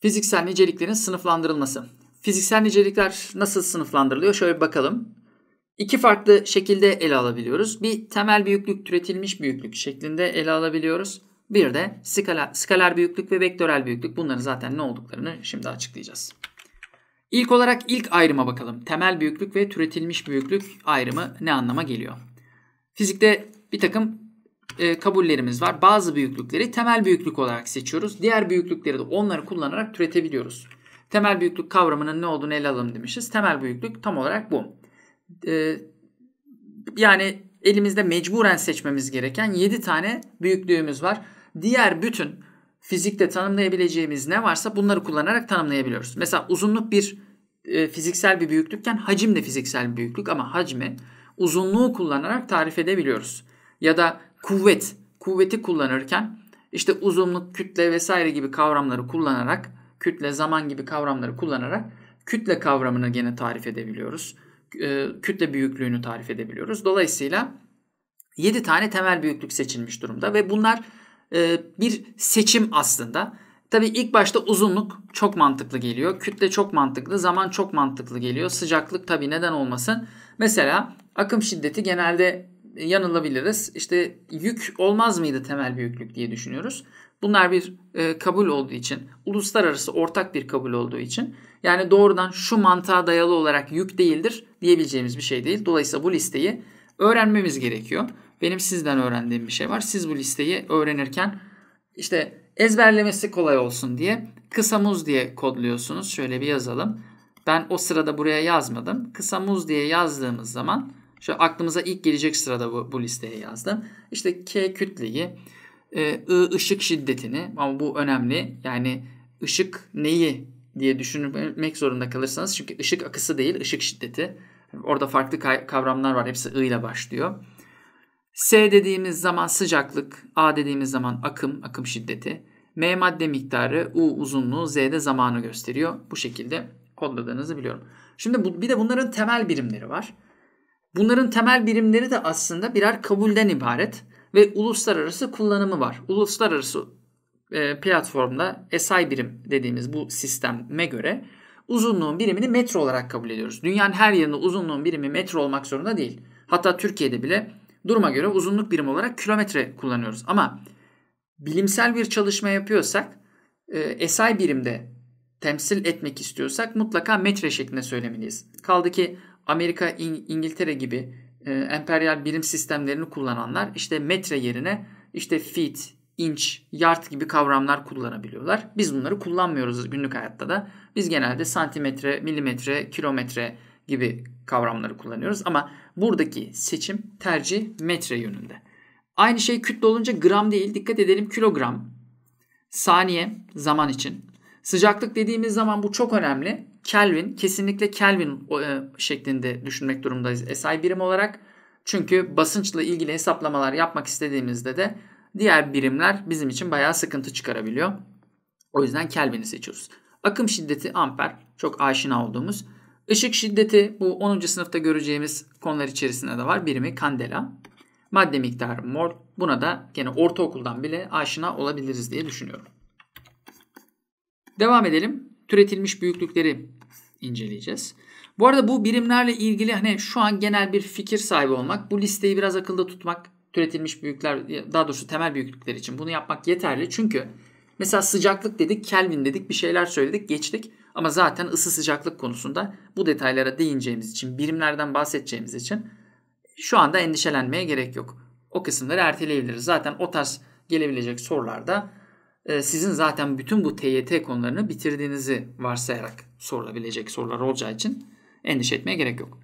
Fiziksel niceliklerin sınıflandırılması. Fiziksel nicelikler nasıl sınıflandırılıyor? Şöyle bir bakalım. İki farklı şekilde ele alabiliyoruz. Bir temel büyüklük, türetilmiş büyüklük şeklinde ele alabiliyoruz. Bir de skalar, skalar büyüklük ve vektörel büyüklük. Bunların zaten ne olduklarını şimdi açıklayacağız. İlk olarak ilk ayrıma bakalım. Temel büyüklük ve türetilmiş büyüklük ayrımı ne anlama geliyor? Fizikte bir takım e, kabullerimiz var. Bazı büyüklükleri temel büyüklük olarak seçiyoruz. Diğer büyüklükleri de onları kullanarak türetebiliyoruz. Temel büyüklük kavramının ne olduğunu ele alalım demişiz. Temel büyüklük tam olarak bu. E, yani elimizde mecburen seçmemiz gereken 7 tane büyüklüğümüz var. Diğer bütün fizikte tanımlayabileceğimiz ne varsa bunları kullanarak tanımlayabiliyoruz. Mesela uzunluk bir e, fiziksel bir büyüklükken hacim de fiziksel bir büyüklük ama hacmi uzunluğu kullanarak tarif edebiliyoruz. Ya da kuvvet, kuvveti kullanırken işte uzunluk, kütle vesaire gibi kavramları kullanarak, kütle, zaman gibi kavramları kullanarak kütle kavramını gene tarif edebiliyoruz. E, kütle büyüklüğünü tarif edebiliyoruz. Dolayısıyla 7 tane temel büyüklük seçilmiş durumda ve bunlar e, bir seçim aslında. Tabi ilk başta uzunluk çok mantıklı geliyor. Kütle çok mantıklı. Zaman çok mantıklı geliyor. Sıcaklık tabi neden olmasın. Mesela akım şiddeti genelde yanılabiliriz. İşte yük olmaz mıydı temel büyüklük diye düşünüyoruz. Bunlar bir e, kabul olduğu için, uluslararası ortak bir kabul olduğu için yani doğrudan şu mantığa dayalı olarak yük değildir diyebileceğimiz bir şey değil. Dolayısıyla bu listeyi öğrenmemiz gerekiyor. Benim sizden öğrendiğim bir şey var. Siz bu listeyi öğrenirken işte ezberlemesi kolay olsun diye kısa muz diye kodluyorsunuz. Şöyle bir yazalım. Ben o sırada buraya yazmadım. Kısa muz diye yazdığımız zaman şu aklımıza ilk gelecek sırada bu, bu listeye yazdım. İşte K kütleyi, e, I ışık şiddetini ama bu önemli. Yani ışık neyi diye düşünmek zorunda kalırsanız çünkü ışık akısı değil ışık şiddeti. Orada farklı kavramlar var. Hepsi I ile başlıyor. S dediğimiz zaman sıcaklık, A dediğimiz zaman akım, akım şiddeti. M madde miktarı, U uzunluğu, Z de zamanı gösteriyor. Bu şekilde kodladığınızı biliyorum. Şimdi bu, bir de bunların temel birimleri var. Bunların temel birimleri de aslında birer kabulden ibaret ve uluslararası kullanımı var. Uluslararası e, platformda SI birim dediğimiz bu sisteme göre uzunluğun birimini metre olarak kabul ediyoruz. Dünyanın her yerinde uzunluğun birimi metre olmak zorunda değil. Hatta Türkiye'de bile duruma göre uzunluk birimi olarak kilometre kullanıyoruz. Ama bilimsel bir çalışma yapıyorsak e, SI birimde temsil etmek istiyorsak mutlaka metre şeklinde söylemeliyiz. Kaldı ki Amerika, İng- İngiltere gibi e, emperyal birim sistemlerini kullananlar işte metre yerine işte feet, inç, yard gibi kavramlar kullanabiliyorlar. Biz bunları kullanmıyoruz günlük hayatta da. Biz genelde santimetre, milimetre, kilometre gibi kavramları kullanıyoruz ama buradaki seçim tercih metre yönünde. Aynı şey kütle olunca gram değil dikkat edelim kilogram. Saniye zaman için. Sıcaklık dediğimiz zaman bu çok önemli. Kelvin kesinlikle Kelvin e, şeklinde düşünmek durumundayız SI birim olarak. Çünkü basınçla ilgili hesaplamalar yapmak istediğimizde de diğer birimler bizim için bayağı sıkıntı çıkarabiliyor. O yüzden Kelvin'i seçiyoruz. Akım şiddeti amper çok aşina olduğumuz. Işık şiddeti bu 10. sınıfta göreceğimiz konular içerisinde de var. Birimi kandela. Madde miktarı mol. Buna da gene ortaokuldan bile aşina olabiliriz diye düşünüyorum. Devam edelim türetilmiş büyüklükleri inceleyeceğiz. Bu arada bu birimlerle ilgili hani şu an genel bir fikir sahibi olmak, bu listeyi biraz akılda tutmak, türetilmiş büyükler daha doğrusu temel büyüklükler için bunu yapmak yeterli. Çünkü mesela sıcaklık dedik, Kelvin dedik, bir şeyler söyledik, geçtik. Ama zaten ısı sıcaklık konusunda bu detaylara değineceğimiz için, birimlerden bahsedeceğimiz için şu anda endişelenmeye gerek yok. O kısımları erteleyebiliriz. Zaten o tarz gelebilecek sorularda ee, sizin zaten bütün bu TYT konularını bitirdiğinizi varsayarak sorulabilecek sorular olacağı için endişe etmeye gerek yok.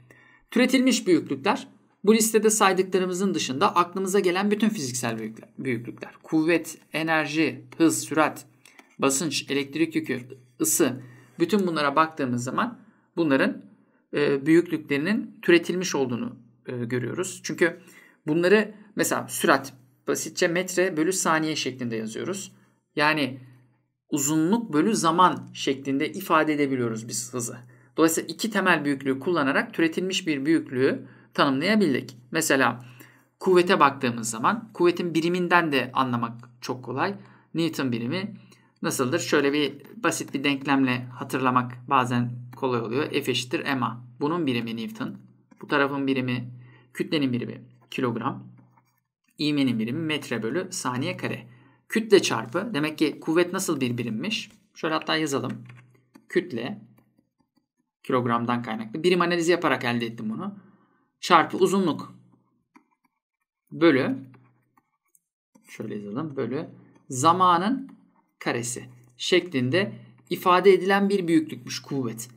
Türetilmiş büyüklükler bu listede saydıklarımızın dışında aklımıza gelen bütün fiziksel büyüklükler. Kuvvet, enerji, hız, sürat, basınç, elektrik yükü, ısı bütün bunlara baktığımız zaman bunların e, büyüklüklerinin türetilmiş olduğunu e, görüyoruz. Çünkü bunları mesela sürat basitçe metre bölü saniye şeklinde yazıyoruz. Yani uzunluk bölü zaman şeklinde ifade edebiliyoruz biz hızı. Dolayısıyla iki temel büyüklüğü kullanarak türetilmiş bir büyüklüğü tanımlayabildik. Mesela kuvvete baktığımız zaman kuvvetin biriminden de anlamak çok kolay. Newton birimi nasıldır? Şöyle bir basit bir denklemle hatırlamak bazen kolay oluyor. F eşittir ma. Bunun birimi Newton. Bu tarafın birimi, kütlenin birimi kilogram. İğmenin birimi metre bölü saniye kare. Kütle çarpı. Demek ki kuvvet nasıl bir birimmiş? Şöyle hatta yazalım. Kütle kilogramdan kaynaklı. Birim analizi yaparak elde ettim bunu. Çarpı uzunluk bölü şöyle yazalım. Bölü zamanın karesi şeklinde ifade edilen bir büyüklükmüş kuvvet.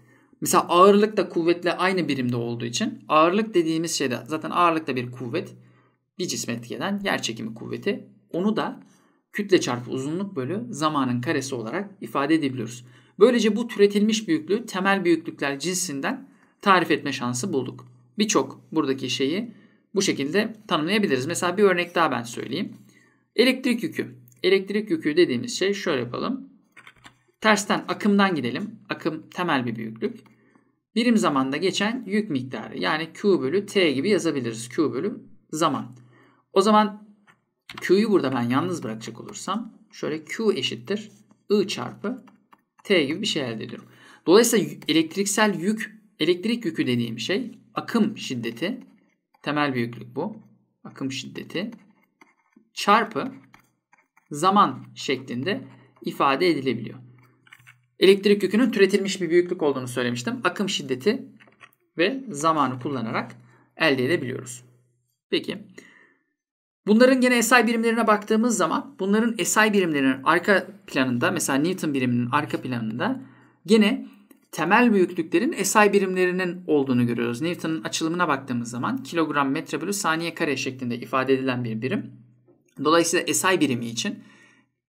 Mesela ağırlık da kuvvetle aynı birimde olduğu için ağırlık dediğimiz şeyde zaten ağırlık da bir kuvvet. Bir cisme etkileyen yer çekimi kuvveti. Onu da kütle çarpı uzunluk bölü zamanın karesi olarak ifade edebiliyoruz. Böylece bu türetilmiş büyüklüğü temel büyüklükler cinsinden tarif etme şansı bulduk. Birçok buradaki şeyi bu şekilde tanımlayabiliriz. Mesela bir örnek daha ben söyleyeyim. Elektrik yükü. Elektrik yükü dediğimiz şey şöyle yapalım. Tersten akımdan gidelim. Akım temel bir büyüklük. Birim zamanda geçen yük miktarı yani Q bölü T gibi yazabiliriz. Q bölü zaman. O zaman Q'yu burada ben yalnız bırakacak olursam şöyle Q eşittir I çarpı T gibi bir şey elde ediyorum. Dolayısıyla elektriksel yük, elektrik yükü dediğim şey akım şiddeti, temel büyüklük bu. Akım şiddeti çarpı zaman şeklinde ifade edilebiliyor. Elektrik yükünün türetilmiş bir büyüklük olduğunu söylemiştim. Akım şiddeti ve zamanı kullanarak elde edebiliyoruz. Peki. Bunların gene SI birimlerine baktığımız zaman bunların SI birimlerinin arka planında mesela Newton biriminin arka planında gene temel büyüklüklerin SI birimlerinin olduğunu görüyoruz. Newton'un açılımına baktığımız zaman kilogram metre bölü saniye kare şeklinde ifade edilen bir birim. Dolayısıyla SI birimi için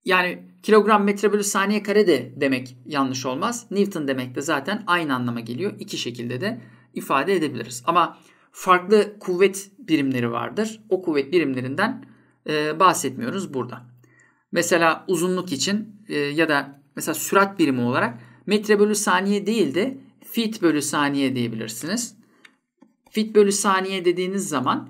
yani kilogram metre bölü saniye kare de demek yanlış olmaz. Newton demek de zaten aynı anlama geliyor. İki şekilde de ifade edebiliriz. Ama farklı kuvvet birimleri vardır. O kuvvet birimlerinden e, bahsetmiyoruz burada. Mesela uzunluk için e, ya da mesela sürat birimi olarak metre bölü saniye değil de fit bölü saniye diyebilirsiniz. Fit bölü saniye dediğiniz zaman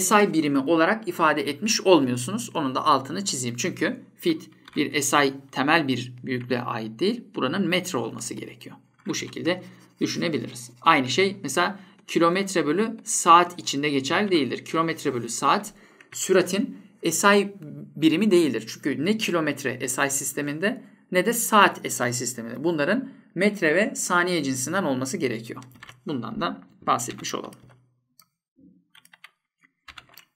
SI birimi olarak ifade etmiş olmuyorsunuz. Onun da altını çizeyim. Çünkü fit bir SI temel bir büyüklüğe ait değil. Buranın metre olması gerekiyor. Bu şekilde düşünebiliriz. Aynı şey mesela kilometre bölü saat içinde geçerli değildir. Kilometre bölü saat süratin SI birimi değildir. Çünkü ne kilometre SI sisteminde ne de saat SI sisteminde. Bunların metre ve saniye cinsinden olması gerekiyor. Bundan da bahsetmiş olalım.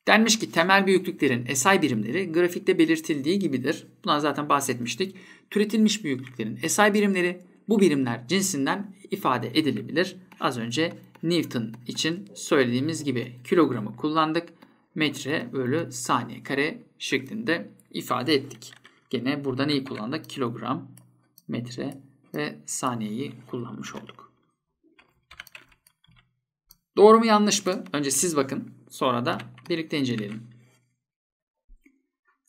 Denmiş ki temel büyüklüklerin SI birimleri grafikte belirtildiği gibidir. Bundan zaten bahsetmiştik. Türetilmiş büyüklüklerin SI birimleri bu birimler cinsinden ifade edilebilir. Az önce Newton için söylediğimiz gibi kilogramı kullandık. Metre bölü saniye kare şeklinde ifade ettik. Gene burada neyi kullandık? Kilogram, metre ve saniyeyi kullanmış olduk. Doğru mu yanlış mı? Önce siz bakın sonra da birlikte inceleyelim.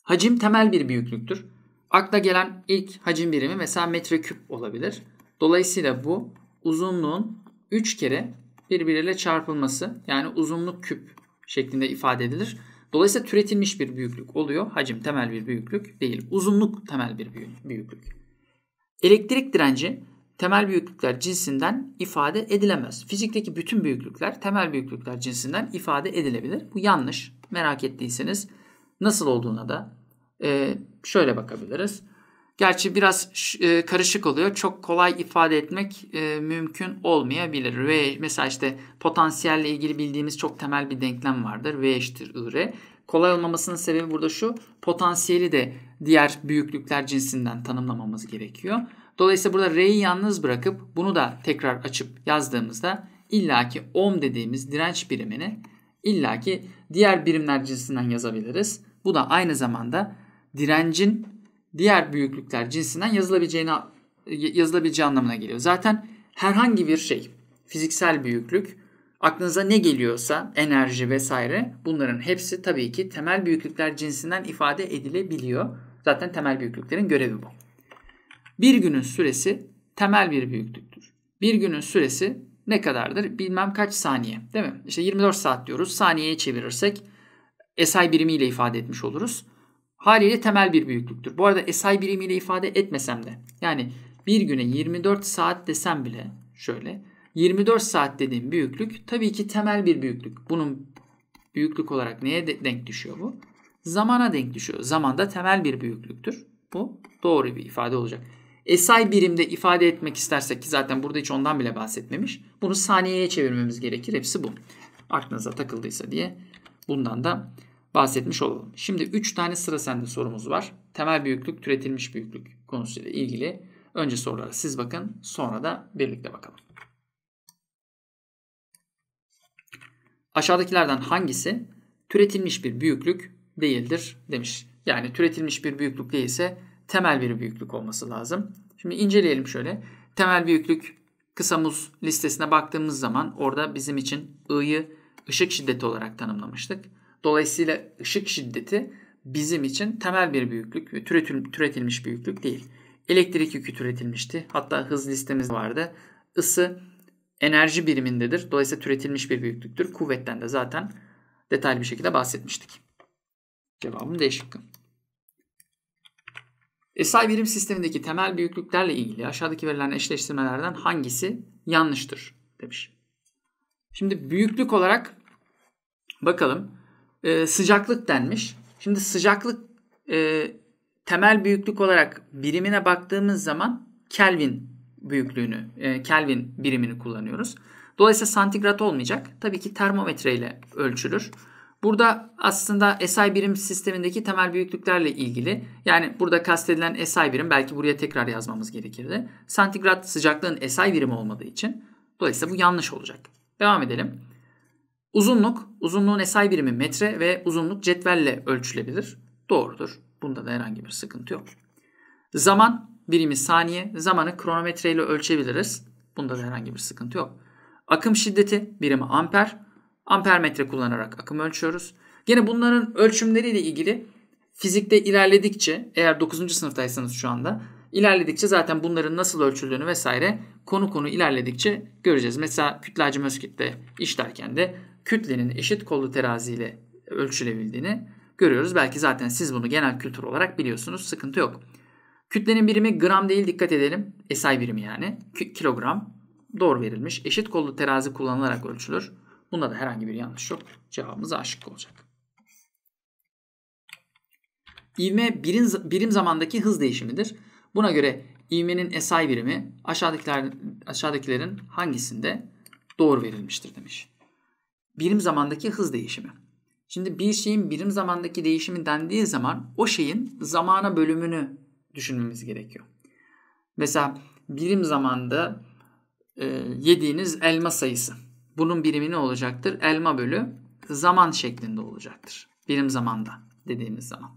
Hacim temel bir büyüklüktür Akla gelen ilk hacim birimi mesela metreküp olabilir. Dolayısıyla bu uzunluğun 3 kere birbiriyle çarpılması yani uzunluk küp şeklinde ifade edilir. Dolayısıyla türetilmiş bir büyüklük oluyor. Hacim temel bir büyüklük değil. Uzunluk temel bir büyüklük. Elektrik direnci temel büyüklükler cinsinden ifade edilemez. Fizikteki bütün büyüklükler temel büyüklükler cinsinden ifade edilebilir. Bu yanlış. Merak ettiyseniz nasıl olduğuna da e, şöyle bakabiliriz. Gerçi biraz e, karışık oluyor. Çok kolay ifade etmek e, mümkün olmayabilir. V mesela işte potansiyelle ilgili bildiğimiz çok temel bir denklem vardır. V eşittir IR. E. Kolay olmamasının sebebi burada şu. Potansiyeli de diğer büyüklükler cinsinden tanımlamamız gerekiyor. Dolayısıyla burada R'yi yalnız bırakıp bunu da tekrar açıp yazdığımızda illaki ohm dediğimiz direnç birimini illaki diğer birimler cinsinden yazabiliriz. Bu da aynı zamanda direncin diğer büyüklükler cinsinden yazılabileceğini yazılabileceği anlamına geliyor. Zaten herhangi bir şey, fiziksel büyüklük, aklınıza ne geliyorsa enerji vesaire bunların hepsi tabii ki temel büyüklükler cinsinden ifade edilebiliyor. Zaten temel büyüklüklerin görevi bu. Bir günün süresi temel bir büyüklüktür. Bir günün süresi ne kadardır? Bilmem kaç saniye değil mi? İşte 24 saat diyoruz. Saniyeye çevirirsek SI birimiyle ifade etmiş oluruz haliyle temel bir büyüklüktür. Bu arada SI birimiyle ifade etmesem de yani bir güne 24 saat desem bile şöyle 24 saat dediğim büyüklük tabii ki temel bir büyüklük. Bunun büyüklük olarak neye de denk düşüyor bu? Zamana denk düşüyor. Zaman da temel bir büyüklüktür. Bu doğru bir ifade olacak. SI birimde ifade etmek istersek ki zaten burada hiç ondan bile bahsetmemiş. Bunu saniyeye çevirmemiz gerekir. Hepsi bu. Aklınıza takıldıysa diye bundan da bahsetmiş olalım. Şimdi 3 tane sıra sende sorumuz var. Temel büyüklük, türetilmiş büyüklük konusuyla ilgili. Önce sorulara siz bakın, sonra da birlikte bakalım. Aşağıdakilerden hangisi türetilmiş bir büyüklük değildir demiş. Yani türetilmiş bir büyüklük değilse temel bir büyüklük olması lazım. Şimdi inceleyelim şöyle. Temel büyüklük kısamız listesine baktığımız zaman orada bizim için I'yı ışık şiddeti olarak tanımlamıştık. Dolayısıyla ışık şiddeti bizim için temel bir büyüklük ve türetilmiş büyüklük değil. Elektrik yükü türetilmişti. Hatta hız listemiz vardı. Isı enerji birimindedir. Dolayısıyla türetilmiş bir büyüklüktür. Kuvvetten de zaten detaylı bir şekilde bahsetmiştik. Cevabım değişik. şıkkı. SI birim sistemindeki temel büyüklüklerle ilgili aşağıdaki verilen eşleştirmelerden hangisi yanlıştır demiş. Şimdi büyüklük olarak bakalım e, sıcaklık denmiş. Şimdi sıcaklık e, temel büyüklük olarak birimine baktığımız zaman Kelvin büyüklüğünü, e, Kelvin birimini kullanıyoruz. Dolayısıyla santigrat olmayacak. Tabii ki termometre ile ölçülür. Burada aslında SI birim sistemindeki temel büyüklüklerle ilgili yani burada kastedilen SI birim belki buraya tekrar yazmamız gerekirdi. Santigrat sıcaklığın SI birimi olmadığı için dolayısıyla bu yanlış olacak. Devam edelim. Uzunluk, uzunluğun SI birimi metre ve uzunluk cetvelle ölçülebilir. Doğrudur. Bunda da herhangi bir sıkıntı yok. Zaman birimi saniye, zamanı kronometreyle ölçebiliriz. Bunda da herhangi bir sıkıntı yok. Akım şiddeti birimi amper. Amper metre kullanarak akım ölçüyoruz. Gene bunların ölçümleriyle ilgili fizikte ilerledikçe eğer 9. sınıftaysanız şu anda ilerledikçe zaten bunların nasıl ölçüldüğünü vesaire konu konu ilerledikçe göreceğiz. Mesela kütlacı öz işlerken de kütlenin eşit kollu teraziyle ölçülebildiğini görüyoruz. Belki zaten siz bunu genel kültür olarak biliyorsunuz. Sıkıntı yok. Kütlenin birimi gram değil dikkat edelim. SI birimi yani. K- kilogram doğru verilmiş. Eşit kollu terazi kullanılarak ölçülür. Bunda da herhangi bir yanlış yok. Cevabımız A olacak. İvme birim, birim zamandaki hız değişimidir. Buna göre ivmenin SI birimi aşağıdakiler, aşağıdakilerin hangisinde doğru verilmiştir demiş birim zamandaki hız değişimi. Şimdi bir şeyin birim zamandaki değişimi dendiği zaman o şeyin zamana bölümünü düşünmemiz gerekiyor. Mesela birim zamanda e, yediğiniz elma sayısı. Bunun birimi ne olacaktır? Elma bölü zaman şeklinde olacaktır. Birim zamanda dediğimiz zaman.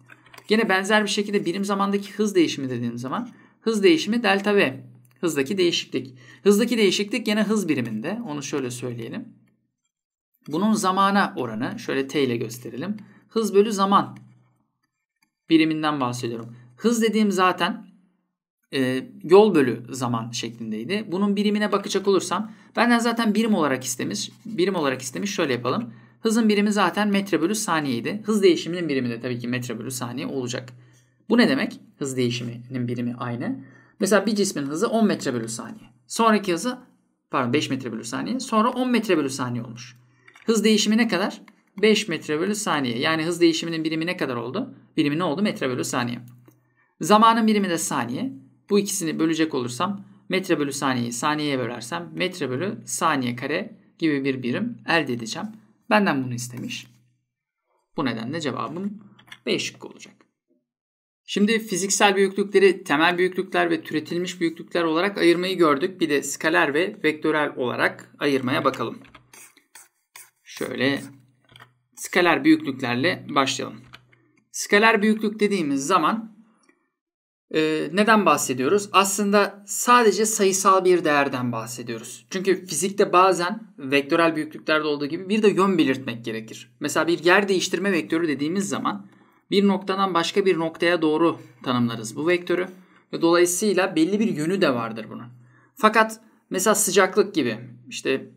Gene benzer bir şekilde birim zamandaki hız değişimi dediğim zaman hız değişimi delta v. Hızdaki değişiklik. Hızdaki değişiklik gene hız biriminde. Onu şöyle söyleyelim. Bunun zamana oranı şöyle t ile gösterelim. Hız bölü zaman biriminden bahsediyorum. Hız dediğim zaten e, yol bölü zaman şeklindeydi. Bunun birimine bakacak olursam benden zaten birim olarak istemiş. Birim olarak istemiş şöyle yapalım. Hızın birimi zaten metre bölü saniyeydi. Hız değişiminin birimi de tabii ki metre bölü saniye olacak. Bu ne demek? Hız değişiminin birimi aynı. Mesela bir cismin hızı 10 metre bölü saniye. Sonraki hızı pardon 5 metre bölü saniye. Sonra 10 metre bölü saniye olmuş. Hız değişimi ne kadar? 5 metre bölü saniye. Yani hız değişiminin birimi ne kadar oldu? Birimi ne oldu? Metre bölü saniye. Zamanın birimi de saniye. Bu ikisini bölecek olursam metre bölü saniyeyi saniyeye bölersem metre bölü saniye kare gibi bir birim elde edeceğim. Benden bunu istemiş. Bu nedenle cevabım 5 olacak. Şimdi fiziksel büyüklükleri temel büyüklükler ve türetilmiş büyüklükler olarak ayırmayı gördük. Bir de skaler ve vektörel olarak ayırmaya bakalım. Şöyle skaler büyüklüklerle başlayalım. Skaler büyüklük dediğimiz zaman e, neden bahsediyoruz? Aslında sadece sayısal bir değerden bahsediyoruz. Çünkü fizikte bazen vektörel büyüklüklerde olduğu gibi bir de yön belirtmek gerekir. Mesela bir yer değiştirme vektörü dediğimiz zaman bir noktadan başka bir noktaya doğru tanımlarız bu vektörü. Ve dolayısıyla belli bir yönü de vardır bunun. Fakat mesela sıcaklık gibi işte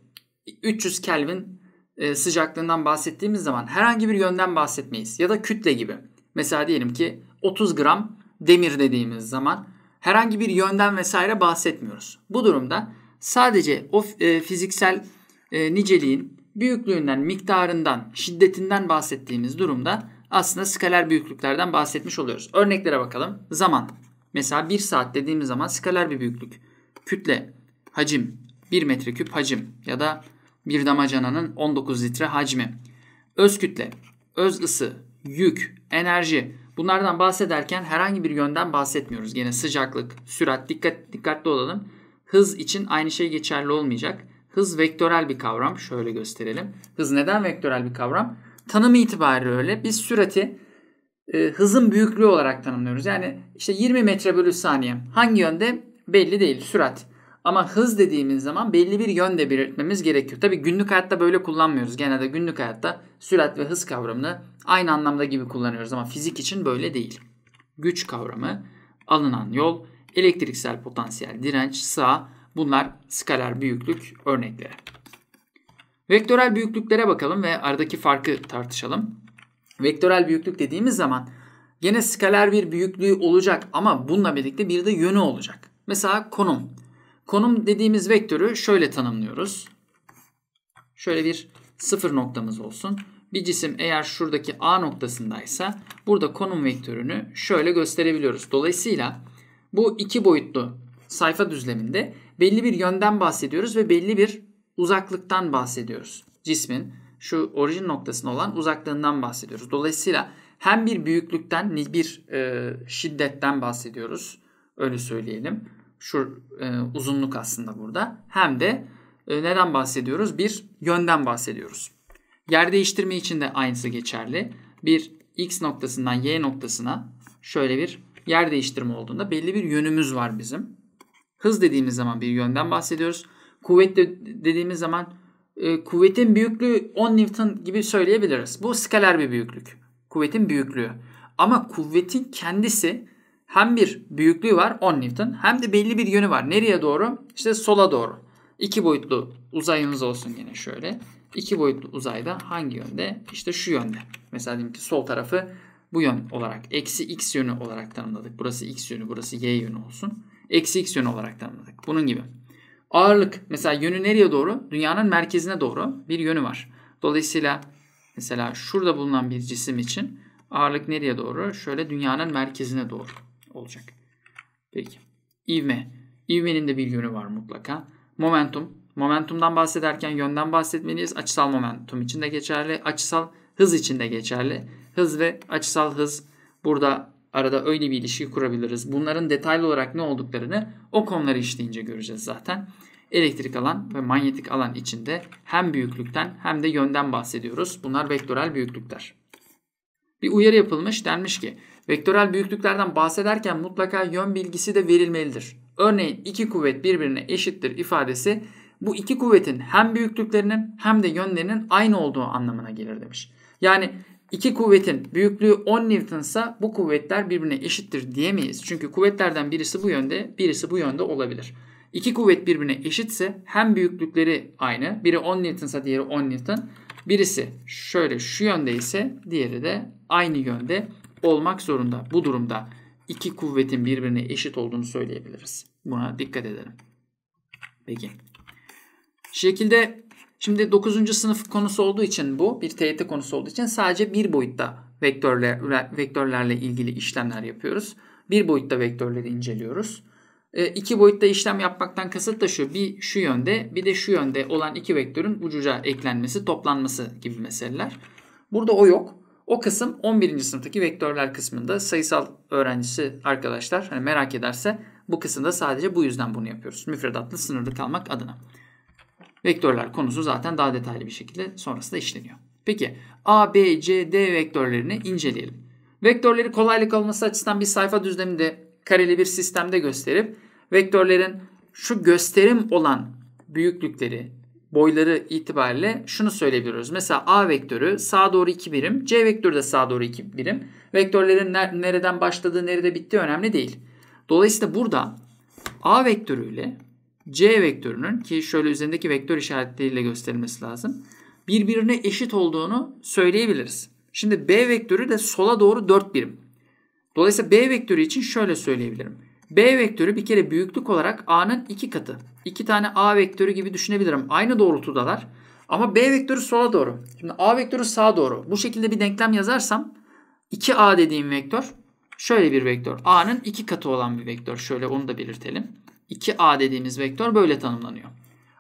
300 Kelvin e, sıcaklığından bahsettiğimiz zaman herhangi bir yönden bahsetmeyiz. Ya da kütle gibi. Mesela diyelim ki 30 gram demir dediğimiz zaman herhangi bir yönden vesaire bahsetmiyoruz. Bu durumda sadece o e, fiziksel e, niceliğin büyüklüğünden, miktarından, şiddetinden bahsettiğimiz durumda aslında skaler büyüklüklerden bahsetmiş oluyoruz. Örneklere bakalım. Zaman. Mesela 1 saat dediğimiz zaman skaler bir büyüklük. Kütle, hacim, 1 metreküp hacim ya da bir damacananın 19 litre hacmi. Öz kütle, öz ısı, yük, enerji bunlardan bahsederken herhangi bir yönden bahsetmiyoruz. Yine sıcaklık, sürat dikkat, dikkatli olalım. Hız için aynı şey geçerli olmayacak. Hız vektörel bir kavram. Şöyle gösterelim. Hız neden vektörel bir kavram? Tanımı itibariyle öyle. Biz sürati e, hızın büyüklüğü olarak tanımlıyoruz. Yani işte 20 metre bölü saniye. Hangi yönde belli değil sürat. Ama hız dediğimiz zaman belli bir yönde belirtmemiz gerekiyor. Tabii günlük hayatta böyle kullanmıyoruz. Genelde günlük hayatta sürat ve hız kavramını aynı anlamda gibi kullanıyoruz ama fizik için böyle değil. Güç kavramı, alınan yol, elektriksel potansiyel direnç, sağ bunlar skalar büyüklük örnekleri. Vektörel büyüklüklere bakalım ve aradaki farkı tartışalım. Vektörel büyüklük dediğimiz zaman gene skaler bir büyüklüğü olacak ama bununla birlikte bir de yönü olacak. Mesela konum. Konum dediğimiz vektörü şöyle tanımlıyoruz. Şöyle bir sıfır noktamız olsun. Bir cisim eğer şuradaki A noktasındaysa burada konum vektörünü şöyle gösterebiliyoruz. Dolayısıyla bu iki boyutlu sayfa düzleminde belli bir yönden bahsediyoruz ve belli bir uzaklıktan bahsediyoruz. Cismin şu orijin noktasına olan uzaklığından bahsediyoruz. Dolayısıyla hem bir büyüklükten bir e, şiddetten bahsediyoruz. Öyle söyleyelim şu e, uzunluk aslında burada hem de e, neden bahsediyoruz? Bir yönden bahsediyoruz. Yer değiştirme için de aynısı geçerli. Bir x noktasından y noktasına şöyle bir yer değiştirme olduğunda belli bir yönümüz var bizim. Hız dediğimiz zaman bir yönden bahsediyoruz. Kuvvet de, dediğimiz zaman e, kuvvetin büyüklüğü 10 Newton gibi söyleyebiliriz. Bu skaler bir büyüklük. Kuvvetin büyüklüğü. Ama kuvvetin kendisi hem bir büyüklüğü var 10 Newton hem de belli bir yönü var. Nereye doğru? İşte sola doğru. İki boyutlu uzayınız olsun yine şöyle. İki boyutlu uzayda hangi yönde? İşte şu yönde. Mesela diyelim ki sol tarafı bu yön olarak eksi x yönü olarak tanımladık. Burası x yönü, burası y yönü olsun. Eksi x yönü olarak tanımladık. Bunun gibi. Ağırlık mesela yönü nereye doğru? Dünyanın merkezine doğru bir yönü var. Dolayısıyla mesela şurada bulunan bir cisim için ağırlık nereye doğru? Şöyle dünyanın merkezine doğru olacak. Peki. İvme. İvmenin de bir yönü var mutlaka. Momentum. Momentumdan bahsederken yönden bahsetmeliyiz. Açısal momentum için de geçerli. Açısal hız için de geçerli. Hız ve açısal hız burada arada öyle bir ilişki kurabiliriz. Bunların detaylı olarak ne olduklarını o konuları işleyince göreceğiz zaten. Elektrik alan ve manyetik alan içinde hem büyüklükten hem de yönden bahsediyoruz. Bunlar vektörel büyüklükler. Bir uyarı yapılmış denmiş ki Vektörel büyüklüklerden bahsederken mutlaka yön bilgisi de verilmelidir. Örneğin iki kuvvet birbirine eşittir ifadesi bu iki kuvvetin hem büyüklüklerinin hem de yönlerinin aynı olduğu anlamına gelir demiş. Yani iki kuvvetin büyüklüğü 10 newton ise bu kuvvetler birbirine eşittir diyemeyiz. Çünkü kuvvetlerden birisi bu yönde, birisi bu yönde olabilir. İki kuvvet birbirine eşitse hem büyüklükleri aynı. Biri 10 Newton'sa diğeri 10 Newton. Birisi şöyle şu yönde ise diğeri de aynı yönde olmak zorunda. Bu durumda iki kuvvetin birbirine eşit olduğunu söyleyebiliriz. Buna dikkat edelim. Peki. Şekilde şimdi 9. sınıf konusu olduğu için bu bir TYT konusu olduğu için sadece bir boyutta vektörle, vektörlerle ilgili işlemler yapıyoruz. Bir boyutta vektörleri inceliyoruz. E, iki boyutta işlem yapmaktan kasıt da şu. Bir şu yönde bir de şu yönde olan iki vektörün ucuca eklenmesi, toplanması gibi meseleler. Burada o yok. O kısım 11. sınıftaki vektörler kısmında sayısal öğrencisi arkadaşlar hani merak ederse bu kısımda sadece bu yüzden bunu yapıyoruz. Müfredatlı sınırlı kalmak adına. Vektörler konusu zaten daha detaylı bir şekilde sonrasında işleniyor. Peki A, B, C, D vektörlerini inceleyelim. Vektörleri kolaylık olması açısından bir sayfa düzleminde kareli bir sistemde gösterip vektörlerin şu gösterim olan büyüklükleri boyları itibariyle şunu söyleyebiliriz. Mesela A vektörü sağa doğru 2 birim, C vektörü de sağa doğru 2 birim. Vektörlerin nereden başladığı, nerede bittiği önemli değil. Dolayısıyla burada A vektörüyle C vektörünün ki şöyle üzerindeki vektör işaretleriyle gösterilmesi lazım. Birbirine eşit olduğunu söyleyebiliriz. Şimdi B vektörü de sola doğru 4 birim. Dolayısıyla B vektörü için şöyle söyleyebilirim. B vektörü bir kere büyüklük olarak A'nın iki katı. İki tane A vektörü gibi düşünebilirim. Aynı doğrultudalar. Ama B vektörü sola doğru. Şimdi A vektörü sağa doğru. Bu şekilde bir denklem yazarsam 2A dediğim vektör şöyle bir vektör. A'nın iki katı olan bir vektör. Şöyle onu da belirtelim. 2A dediğimiz vektör böyle tanımlanıyor.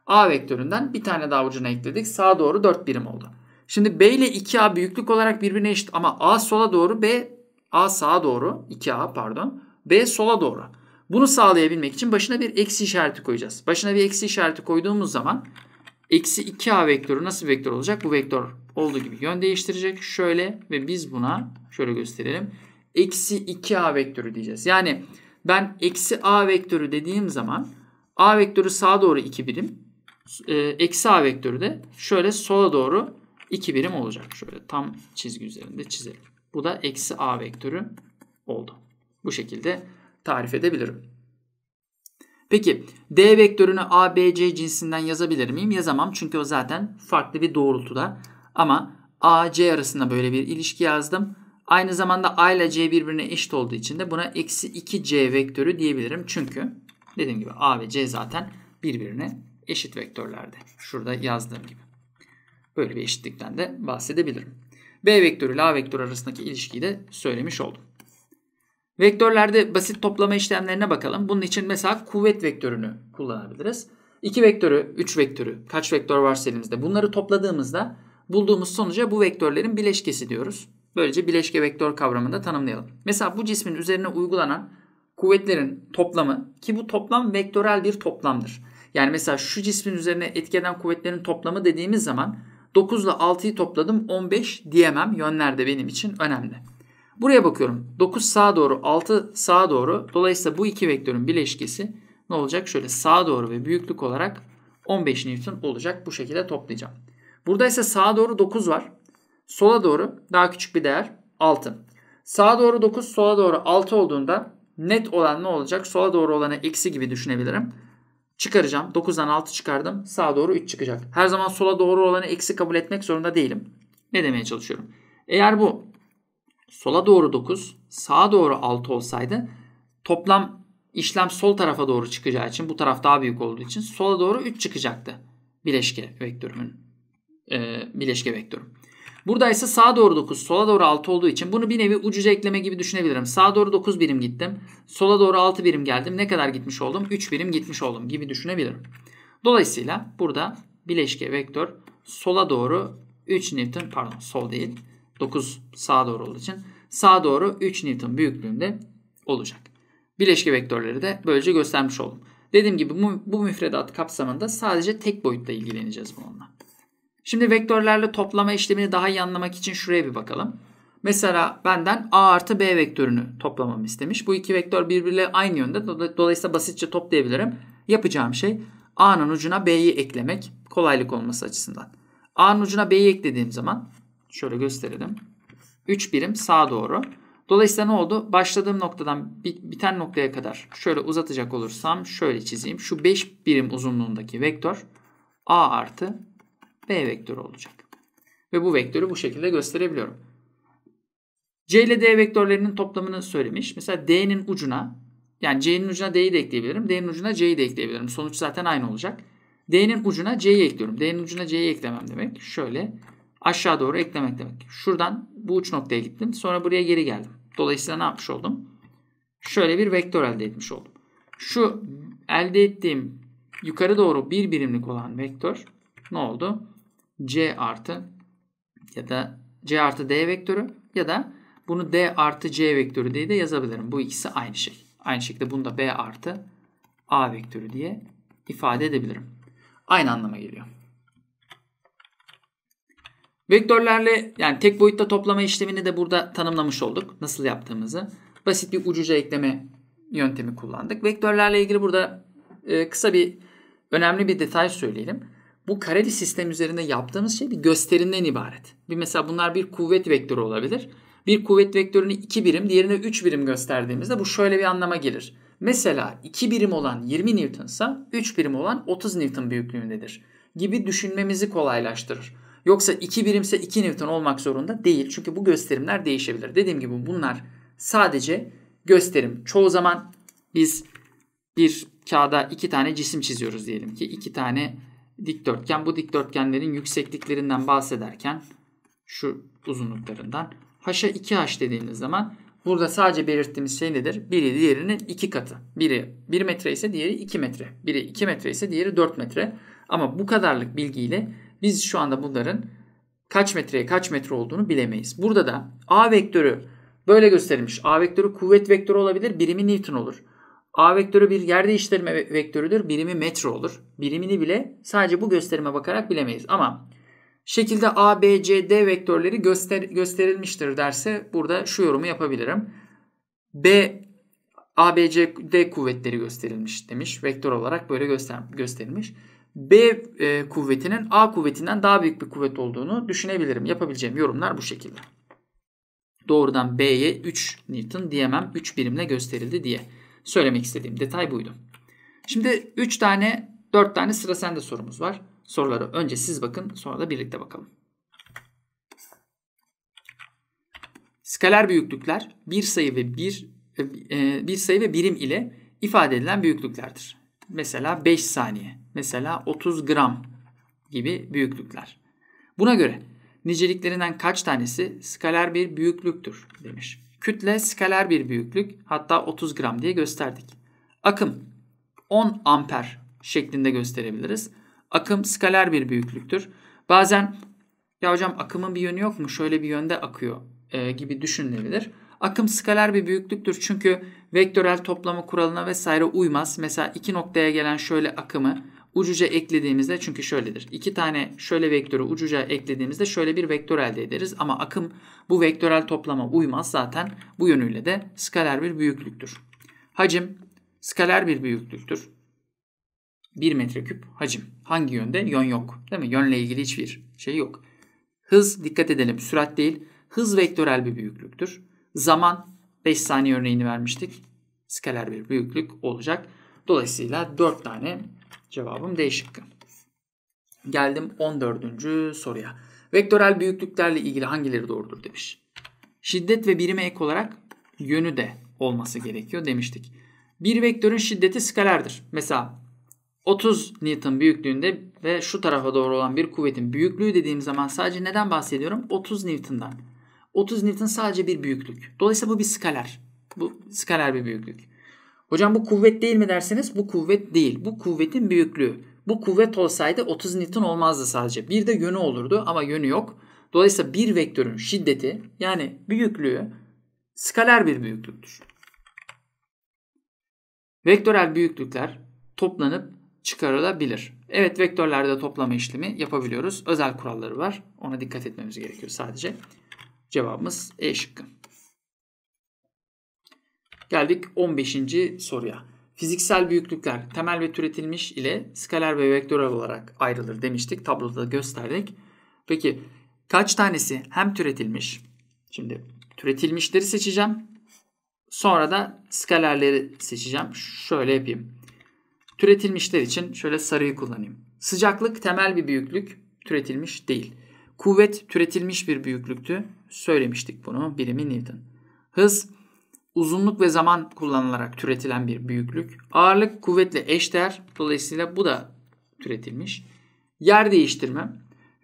A vektöründen bir tane daha ucuna ekledik. Sağa doğru 4 birim oldu. Şimdi B ile 2A büyüklük olarak birbirine eşit ama A sola doğru B A sağa doğru 2A pardon. B sola doğru. Bunu sağlayabilmek için başına bir eksi işareti koyacağız. Başına bir eksi işareti koyduğumuz zaman eksi 2A vektörü nasıl bir vektör olacak? Bu vektör olduğu gibi yön değiştirecek. Şöyle ve biz buna şöyle gösterelim. Eksi 2A vektörü diyeceğiz. Yani ben eksi A vektörü dediğim zaman A vektörü sağa doğru 2 birim. E, eksi A vektörü de şöyle sola doğru 2 birim olacak. Şöyle tam çizgi üzerinde çizelim. Bu da eksi A vektörü oldu. Bu şekilde tarif edebilirim. Peki D vektörünü A, B, C cinsinden yazabilir miyim? Yazamam çünkü o zaten farklı bir doğrultuda. Ama A, C arasında böyle bir ilişki yazdım. Aynı zamanda A ile C birbirine eşit olduğu için de buna eksi 2C vektörü diyebilirim. Çünkü dediğim gibi A ve C zaten birbirine eşit vektörlerde. Şurada yazdığım gibi. Böyle bir eşitlikten de bahsedebilirim. B vektörü ile A vektörü arasındaki ilişkiyi de söylemiş oldum. Vektörlerde basit toplama işlemlerine bakalım. Bunun için mesela kuvvet vektörünü kullanabiliriz. 2 vektörü, 3 vektörü, kaç vektör varsa elimizde bunları topladığımızda bulduğumuz sonuca bu vektörlerin bileşkesi diyoruz. Böylece bileşke vektör kavramını da tanımlayalım. Mesela bu cismin üzerine uygulanan kuvvetlerin toplamı ki bu toplam vektörel bir toplamdır. Yani mesela şu cismin üzerine etkeden kuvvetlerin toplamı dediğimiz zaman 9 ile 6'yı topladım 15 diyemem. Yönler de benim için önemli. Buraya bakıyorum. 9 sağa doğru 6 sağa doğru. Dolayısıyla bu iki vektörün bileşkesi ne olacak? Şöyle sağa doğru ve büyüklük olarak 15 Newton olacak. Bu şekilde toplayacağım. Burada ise sağa doğru 9 var. Sola doğru daha küçük bir değer 6. Sağa doğru 9 sola doğru 6 olduğunda net olan ne olacak? Sola doğru olanı eksi gibi düşünebilirim. Çıkaracağım. 9'dan 6 çıkardım. Sağa doğru 3 çıkacak. Her zaman sola doğru olanı eksi kabul etmek zorunda değilim. Ne demeye çalışıyorum? Eğer bu sola doğru 9, sağa doğru 6 olsaydı toplam işlem sol tarafa doğru çıkacağı için bu taraf daha büyük olduğu için sola doğru 3 çıkacaktı bileşke vektörümün e, bileşke vektörü. Burada ise sağa doğru 9, sola doğru 6 olduğu için bunu bir nevi ucuza ekleme gibi düşünebilirim. Sağa doğru 9 birim gittim. Sola doğru 6 birim geldim. Ne kadar gitmiş oldum? 3 birim gitmiş oldum gibi düşünebilirim. Dolayısıyla burada bileşke vektör sola doğru 3 Newton pardon sol değil 9 sağa doğru olduğu için sağa doğru 3 Newton büyüklüğünde olacak. Bileşke vektörleri de böylece göstermiş oldum. Dediğim gibi bu, bu müfredat kapsamında sadece tek boyutta ilgileneceğiz bununla. Şimdi vektörlerle toplama işlemini daha iyi anlamak için şuraya bir bakalım. Mesela benden A artı B vektörünü toplamamı istemiş. Bu iki vektör birbirle aynı yönde. Dolayısıyla basitçe toplayabilirim. Yapacağım şey A'nın ucuna B'yi eklemek kolaylık olması açısından. A'nın ucuna B'yi eklediğim zaman Şöyle gösterelim. 3 birim sağa doğru. Dolayısıyla ne oldu? Başladığım noktadan biten noktaya kadar şöyle uzatacak olursam şöyle çizeyim. Şu 5 birim uzunluğundaki vektör A artı B vektörü olacak. Ve bu vektörü bu şekilde gösterebiliyorum. C ile D vektörlerinin toplamını söylemiş. Mesela D'nin ucuna yani C'nin ucuna D'yi de ekleyebilirim. D'nin ucuna C'yi de ekleyebilirim. Sonuç zaten aynı olacak. D'nin ucuna C'yi ekliyorum. D'nin ucuna C'yi eklemem demek. Şöyle aşağı doğru eklemek demek. Şuradan bu uç noktaya gittim. Sonra buraya geri geldim. Dolayısıyla ne yapmış oldum? Şöyle bir vektör elde etmiş oldum. Şu elde ettiğim yukarı doğru bir birimlik olan vektör ne oldu? C artı ya da C artı D vektörü ya da bunu D artı C vektörü diye de yazabilirim. Bu ikisi aynı şey. Aynı şekilde bunu da B artı A vektörü diye ifade edebilirim. Aynı anlama geliyor. Vektörlerle yani tek boyutta toplama işlemini de burada tanımlamış olduk. Nasıl yaptığımızı. Basit bir ucuca ekleme yöntemi kullandık. Vektörlerle ilgili burada e, kısa bir önemli bir detay söyleyelim. Bu kareli sistem üzerinde yaptığımız şey bir gösterimden ibaret. Bir mesela bunlar bir kuvvet vektörü olabilir. Bir kuvvet vektörünü 2 birim, diğerine 3 birim gösterdiğimizde bu şöyle bir anlama gelir. Mesela 2 birim olan 20 Newton ise 3 birim olan 30 Newton büyüklüğündedir gibi düşünmemizi kolaylaştırır. Yoksa 2 birimse 2 Newton olmak zorunda değil. Çünkü bu gösterimler değişebilir. Dediğim gibi bunlar sadece gösterim. Çoğu zaman biz bir kağıda iki tane cisim çiziyoruz diyelim ki iki tane dikdörtgen. Bu dikdörtgenlerin yüksekliklerinden bahsederken şu uzunluklarından haşa 2h dediğimiz zaman burada sadece belirttiğimiz şey nedir? Biri diğerinin iki katı. Biri 1 metre ise diğeri 2 metre. Biri 2 metre ise diğeri 4 metre. Ama bu kadarlık bilgiyle biz şu anda bunların kaç metreye kaç metre olduğunu bilemeyiz. Burada da A vektörü böyle gösterilmiş. A vektörü kuvvet vektörü olabilir. Birimi Newton olur. A vektörü bir yer değiştirme vektörüdür. Birimi metre olur. Birimini bile sadece bu gösterime bakarak bilemeyiz. Ama şekilde A, B, C, D vektörleri göster gösterilmiştir derse burada şu yorumu yapabilirim. B, A, B, C, D kuvvetleri gösterilmiş demiş. Vektör olarak böyle göster gösterilmiş. B e, kuvvetinin A kuvvetinden daha büyük bir kuvvet olduğunu düşünebilirim. Yapabileceğim yorumlar bu şekilde. Doğrudan B'ye 3 Newton diyemem. 3 birimle gösterildi diye. Söylemek istediğim detay buydu. Şimdi 3 tane 4 tane sıra sende sorumuz var. Soruları önce siz bakın sonra da birlikte bakalım. Skaler büyüklükler bir sayı ve bir e, bir sayı ve birim ile ifade edilen büyüklüklerdir. Mesela 5 saniye, mesela 30 gram gibi büyüklükler. Buna göre niceliklerinden kaç tanesi skaler bir büyüklüktür demiş. Kütle skaler bir büyüklük hatta 30 gram diye gösterdik. Akım 10 amper şeklinde gösterebiliriz. Akım skaler bir büyüklüktür. Bazen ya hocam akımın bir yönü yok mu şöyle bir yönde akıyor e, gibi düşünülebilir. Akım skaler bir büyüklüktür çünkü vektörel toplama kuralına vesaire uymaz. Mesela iki noktaya gelen şöyle akımı ucuca eklediğimizde çünkü şöyledir. İki tane şöyle vektörü ucuca eklediğimizde şöyle bir vektör elde ederiz. Ama akım bu vektörel toplama uymaz zaten bu yönüyle de skaler bir büyüklüktür. Hacim skaler bir büyüklüktür. 1 metreküp hacim. Hangi yönde? Yön yok. Değil mi? Yönle ilgili hiçbir şey yok. Hız dikkat edelim sürat değil. Hız vektörel bir büyüklüktür. Zaman 5 saniye örneğini vermiştik. Skaler bir büyüklük olacak. Dolayısıyla 4 tane cevabım değişik. şıkkı. Geldim 14. soruya. Vektörel büyüklüklerle ilgili hangileri doğrudur demiş. Şiddet ve birime ek olarak yönü de olması gerekiyor demiştik. Bir vektörün şiddeti skalerdir. Mesela 30 Newton büyüklüğünde ve şu tarafa doğru olan bir kuvvetin büyüklüğü dediğim zaman sadece neden bahsediyorum? 30 Newton'dan. 30 Newton sadece bir büyüklük. Dolayısıyla bu bir skaler. Bu skaler bir büyüklük. Hocam bu kuvvet değil mi derseniz bu kuvvet değil. Bu kuvvetin büyüklüğü. Bu kuvvet olsaydı 30 Newton olmazdı sadece. Bir de yönü olurdu ama yönü yok. Dolayısıyla bir vektörün şiddeti yani büyüklüğü skaler bir büyüklüktür. Vektörel büyüklükler toplanıp çıkarılabilir. Evet vektörlerde toplama işlemi yapabiliyoruz. Özel kuralları var. Ona dikkat etmemiz gerekiyor sadece. Cevabımız E şıkkı. Geldik 15. soruya. Fiziksel büyüklükler temel ve türetilmiş ile skaler ve vektörel olarak ayrılır demiştik. Tabloda gösterdik. Peki kaç tanesi hem türetilmiş? Şimdi türetilmişleri seçeceğim. Sonra da skalerleri seçeceğim. Şöyle yapayım. Türetilmişler için şöyle sarıyı kullanayım. Sıcaklık temel bir büyüklük, türetilmiş değil. Kuvvet türetilmiş bir büyüklüktü. Söylemiştik bunu. Birimi Newton. Hız uzunluk ve zaman kullanılarak türetilen bir büyüklük. Ağırlık kuvvetle eşdeğer. Dolayısıyla bu da türetilmiş. Yer değiştirme.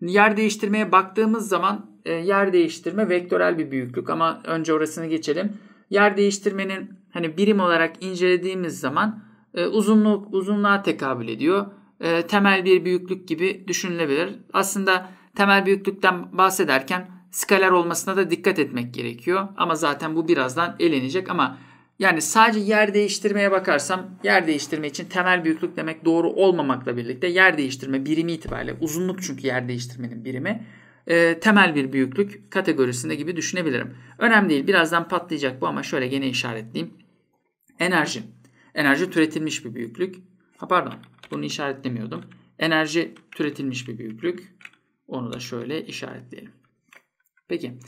Yer değiştirmeye baktığımız zaman e, yer değiştirme vektörel bir büyüklük ama önce orasını geçelim. Yer değiştirmenin hani birim olarak incelediğimiz zaman e, uzunluk uzunluğa tekabül ediyor. E, temel bir büyüklük gibi düşünülebilir. Aslında Temel büyüklükten bahsederken skaler olmasına da dikkat etmek gerekiyor. Ama zaten bu birazdan elenecek ama yani sadece yer değiştirmeye bakarsam yer değiştirme için temel büyüklük demek doğru olmamakla birlikte yer değiştirme birimi itibariyle uzunluk çünkü yer değiştirmenin birimi e, temel bir büyüklük kategorisinde gibi düşünebilirim. Önemli değil birazdan patlayacak bu ama şöyle gene işaretleyeyim. Enerji. Enerji türetilmiş bir büyüklük. Ha pardon bunu işaretlemiyordum. Enerji türetilmiş bir büyüklük. Onu da şöyle işaretleyelim. Peki.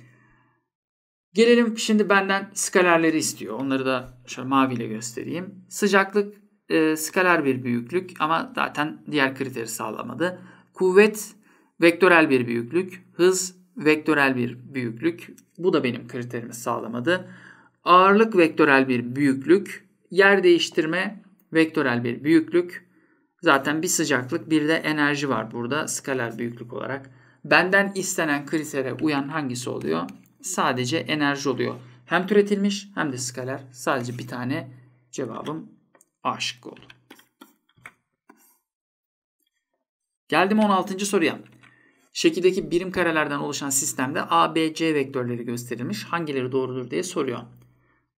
Gelelim şimdi benden skalerleri istiyor. Onları da şöyle maviyle göstereyim. Sıcaklık e, skaler bir büyüklük ama zaten diğer kriteri sağlamadı. Kuvvet vektörel bir büyüklük. Hız vektörel bir büyüklük. Bu da benim kriterimi sağlamadı. Ağırlık vektörel bir büyüklük. Yer değiştirme vektörel bir büyüklük. Zaten bir sıcaklık bir de enerji var burada skaler büyüklük olarak. Benden istenen kritere uyan hangisi oluyor? Sadece enerji oluyor. Hem türetilmiş hem de skaler. Sadece bir tane cevabım A oldu. Geldim 16. soruya. Şekildeki birim karelerden oluşan sistemde A, B, C vektörleri gösterilmiş. Hangileri doğrudur diye soruyor.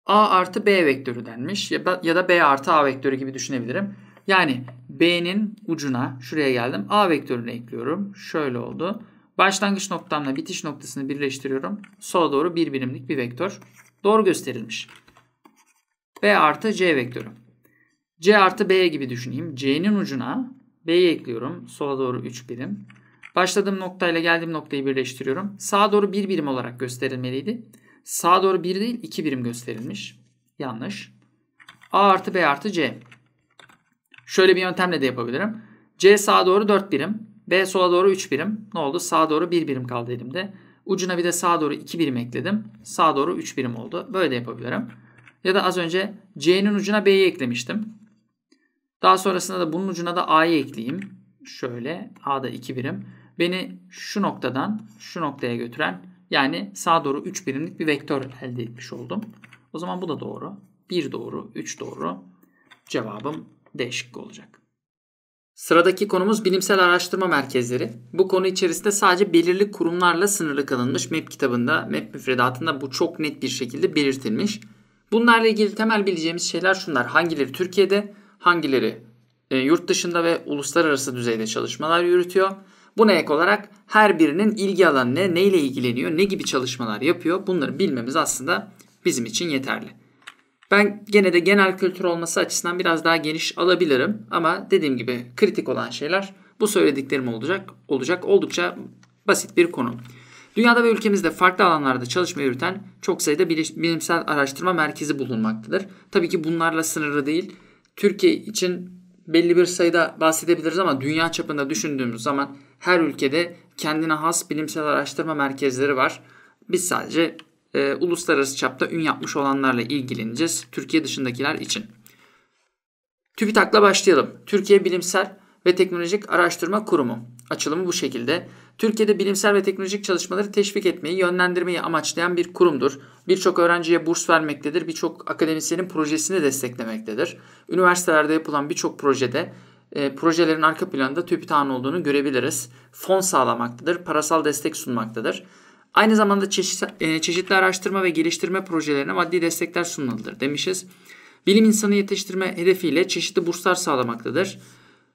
A artı B vektörü denmiş ya da B artı A vektörü gibi düşünebilirim. Yani B'nin ucuna şuraya geldim. A vektörünü ekliyorum. Şöyle oldu. Başlangıç noktamla bitiş noktasını birleştiriyorum. Sola doğru bir birimlik bir vektör. Doğru gösterilmiş. B artı C vektörü. C artı B gibi düşüneyim. C'nin ucuna B'yi ekliyorum. Sola doğru 3 birim. Başladığım noktayla geldiğim noktayı birleştiriyorum. Sağa doğru 1 bir birim olarak gösterilmeliydi. Sağa doğru 1 değil 2 birim gösterilmiş. Yanlış. A artı B artı C. Şöyle bir yöntemle de yapabilirim. C sağa doğru 4 birim. B sola doğru 3 birim. Ne oldu? Sağa doğru 1 birim kaldı elimde. Ucuna bir de sağa doğru 2 birim ekledim. Sağa doğru 3 birim oldu. Böyle de yapabilirim. Ya da az önce C'nin ucuna B'yi eklemiştim. Daha sonrasında da bunun ucuna da A'yı ekleyeyim. Şöyle A'da 2 birim. Beni şu noktadan şu noktaya götüren yani sağa doğru 3 birimlik bir vektör elde etmiş oldum. O zaman bu da doğru. 1 doğru, 3 doğru. Cevabım D olacak. Sıradaki konumuz bilimsel araştırma merkezleri. Bu konu içerisinde sadece belirli kurumlarla sınırlı kalınmış. MEP kitabında, MEP müfredatında bu çok net bir şekilde belirtilmiş. Bunlarla ilgili temel bileceğimiz şeyler şunlar. Hangileri Türkiye'de, hangileri e, yurt dışında ve uluslararası düzeyde çalışmalar yürütüyor. Buna ek olarak her birinin ilgi alanı ne, neyle ilgileniyor, ne gibi çalışmalar yapıyor bunları bilmemiz aslında bizim için yeterli. Ben gene de genel kültür olması açısından biraz daha geniş alabilirim. Ama dediğim gibi kritik olan şeyler bu söylediklerim olacak. Olacak oldukça basit bir konu. Dünyada ve ülkemizde farklı alanlarda çalışma yürüten çok sayıda bilimsel araştırma merkezi bulunmaktadır. Tabii ki bunlarla sınırlı değil. Türkiye için belli bir sayıda bahsedebiliriz ama dünya çapında düşündüğümüz zaman her ülkede kendine has bilimsel araştırma merkezleri var. Biz sadece e, uluslararası çapta ün yapmış olanlarla ilgileneceğiz. Türkiye dışındakiler için. TÜBİTAK'la başlayalım. Türkiye Bilimsel ve Teknolojik Araştırma Kurumu. Açılımı bu şekilde. Türkiye'de bilimsel ve teknolojik çalışmaları teşvik etmeyi, yönlendirmeyi amaçlayan bir kurumdur. Birçok öğrenciye burs vermektedir, birçok akademisyenin projesini desteklemektedir. Üniversitelerde yapılan birçok projede e, projelerin arka planında TÜBİTAK'ın olduğunu görebiliriz. Fon sağlamaktadır, parasal destek sunmaktadır. Aynı zamanda e, çeşitli, araştırma ve geliştirme projelerine maddi destekler sunmalıdır demişiz. Bilim insanı yetiştirme hedefiyle çeşitli burslar sağlamaktadır.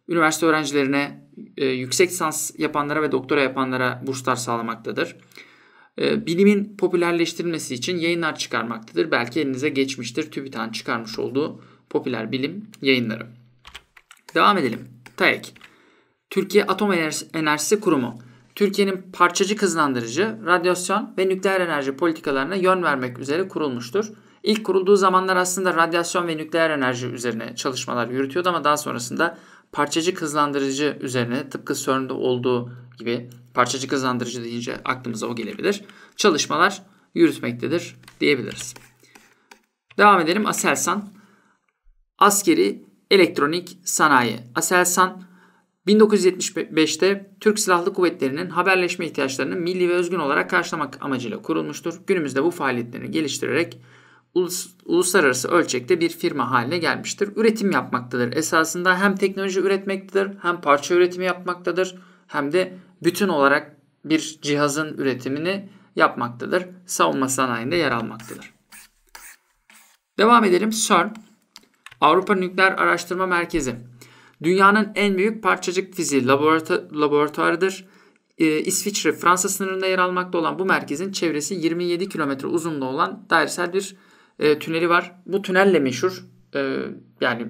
Üniversite öğrencilerine, e, yüksek lisans yapanlara ve doktora yapanlara burslar sağlamaktadır. E, bilimin popülerleştirilmesi için yayınlar çıkarmaktadır. Belki elinize geçmiştir TÜBİTAK'ın çıkarmış olduğu popüler bilim yayınları. Devam edelim. TAEK Türkiye Atom Enerjisi Kurumu Türkiye'nin parçacık hızlandırıcı, radyasyon ve nükleer enerji politikalarına yön vermek üzere kurulmuştur. İlk kurulduğu zamanlar aslında radyasyon ve nükleer enerji üzerine çalışmalar yürütüyordu ama daha sonrasında parçacık hızlandırıcı üzerine tıpkı CERN'de olduğu gibi parçacık hızlandırıcı deyince aklımıza o gelebilir. Çalışmalar yürütmektedir diyebiliriz. Devam edelim Aselsan. Askeri elektronik sanayi. Aselsan 1975'te Türk Silahlı Kuvvetleri'nin haberleşme ihtiyaçlarını milli ve özgün olarak karşılamak amacıyla kurulmuştur. Günümüzde bu faaliyetlerini geliştirerek uluslararası ölçekte bir firma haline gelmiştir. Üretim yapmaktadır. Esasında hem teknoloji üretmektedir, hem parça üretimi yapmaktadır, hem de bütün olarak bir cihazın üretimini yapmaktadır. Savunma sanayinde yer almaktadır. Devam edelim. CERN Avrupa Nükleer Araştırma Merkezi Dünyanın en büyük parçacık fiziği laboratu laboratuvarıdır. Ee, İsviçre, Fransa sınırında yer almakta olan bu merkezin çevresi 27 kilometre uzunluğu olan dairesel bir e, tüneli var. Bu tünelle meşhur. E, yani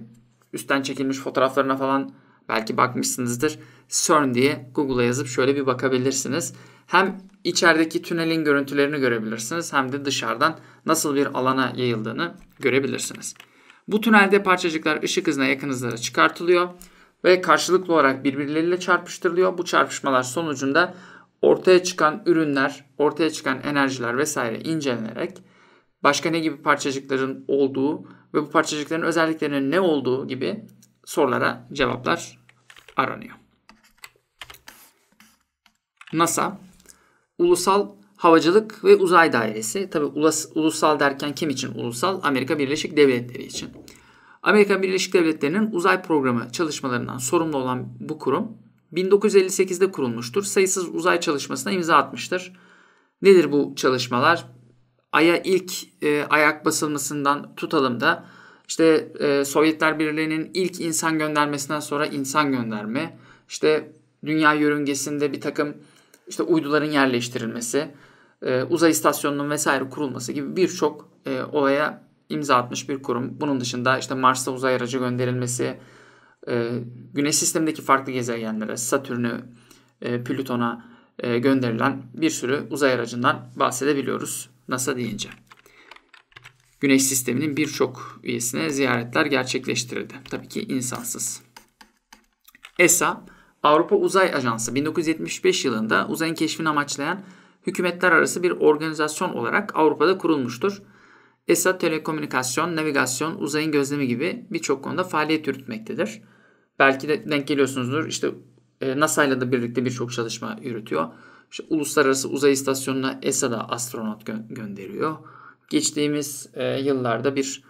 üstten çekilmiş fotoğraflarına falan belki bakmışsınızdır. CERN diye Google'a yazıp şöyle bir bakabilirsiniz. Hem içerideki tünelin görüntülerini görebilirsiniz hem de dışarıdan nasıl bir alana yayıldığını görebilirsiniz. Bu tünelde parçacıklar ışık hızına yakın hızlara çıkartılıyor ve karşılıklı olarak birbirleriyle çarpıştırılıyor. Bu çarpışmalar sonucunda ortaya çıkan ürünler, ortaya çıkan enerjiler vesaire incelenerek başka ne gibi parçacıkların olduğu ve bu parçacıkların özelliklerinin ne olduğu gibi sorulara cevaplar aranıyor. NASA Ulusal Havacılık ve Uzay Dairesi. Tabi ulusal derken kim için ulusal? Amerika Birleşik Devletleri için. Amerika Birleşik Devletleri'nin uzay programı çalışmalarından sorumlu olan bu kurum 1958'de kurulmuştur. Sayısız uzay çalışmasına imza atmıştır. Nedir bu çalışmalar? Ay'a ilk e, ayak basılmasından tutalım da işte e, Sovyetler Birliği'nin ilk insan göndermesinden sonra insan gönderme, işte dünya yörüngesinde bir takım işte uyduların yerleştirilmesi, e, uzay istasyonunun vesaire kurulması gibi birçok e, olaya imza atmış bir kurum. Bunun dışında işte Mars'a uzay aracı gönderilmesi, e, Güneş sistemindeki farklı gezegenlere, Satürn'ü, e, Plüton'a e, gönderilen bir sürü uzay aracından bahsedebiliyoruz NASA deyince. Güneş sisteminin birçok üyesine ziyaretler gerçekleştirildi. Tabii ki insansız. ESA, Avrupa Uzay Ajansı 1975 yılında uzayın keşfini amaçlayan hükümetler arası bir organizasyon olarak Avrupa'da kurulmuştur. ESA telekomünikasyon, navigasyon, uzayın gözlemi gibi birçok konuda faaliyet yürütmektedir. Belki de denk geliyorsunuzdur. İşte e, NASA ile de birlikte birçok çalışma yürütüyor. İşte Uluslararası Uzay İstasyonu'na ESA'da astronot gö- gönderiyor. Geçtiğimiz e, yıllarda bir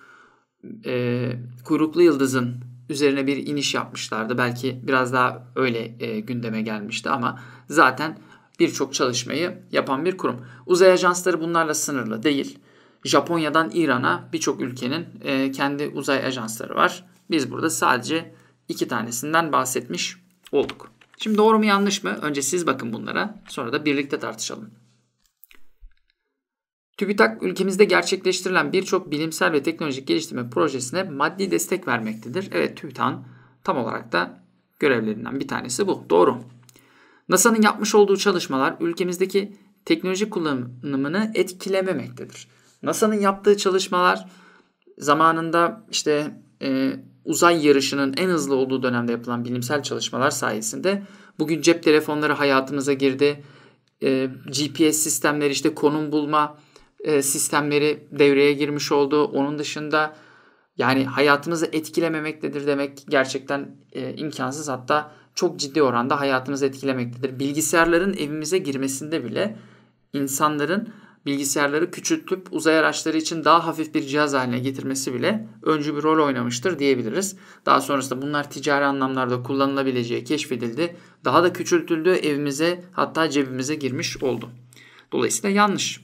e, kuyruklu yıldızın üzerine bir iniş yapmışlardı. Belki biraz daha öyle e, gündeme gelmişti ama zaten birçok çalışmayı yapan bir kurum. Uzay ajansları bunlarla sınırlı değil. Japonya'dan İran'a birçok ülkenin e, kendi uzay ajansları var. Biz burada sadece iki tanesinden bahsetmiş olduk. Şimdi doğru mu yanlış mı? Önce siz bakın bunlara sonra da birlikte tartışalım. TÜBİTAK ülkemizde gerçekleştirilen birçok bilimsel ve teknolojik geliştirme projesine maddi destek vermektedir. Evet TÜBİTAK'ın tam olarak da görevlerinden bir tanesi bu. Doğru. NASA'nın yapmış olduğu çalışmalar ülkemizdeki teknoloji kullanımını etkilememektedir. NASA'nın yaptığı çalışmalar zamanında işte e, uzay yarışının en hızlı olduğu dönemde yapılan bilimsel çalışmalar sayesinde bugün cep telefonları hayatımıza girdi. E, GPS sistemleri işte konum bulma e, sistemleri devreye girmiş oldu. Onun dışında yani hayatımızı etkilememektedir demek gerçekten e, imkansız. Hatta çok ciddi oranda hayatımızı etkilemektedir. Bilgisayarların evimize girmesinde bile insanların bilgisayarları küçültüp uzay araçları için daha hafif bir cihaz haline getirmesi bile öncü bir rol oynamıştır diyebiliriz. Daha sonrasında bunlar ticari anlamlarda kullanılabileceği keşfedildi. Daha da küçültüldü, evimize hatta cebimize girmiş oldu. Dolayısıyla yanlış.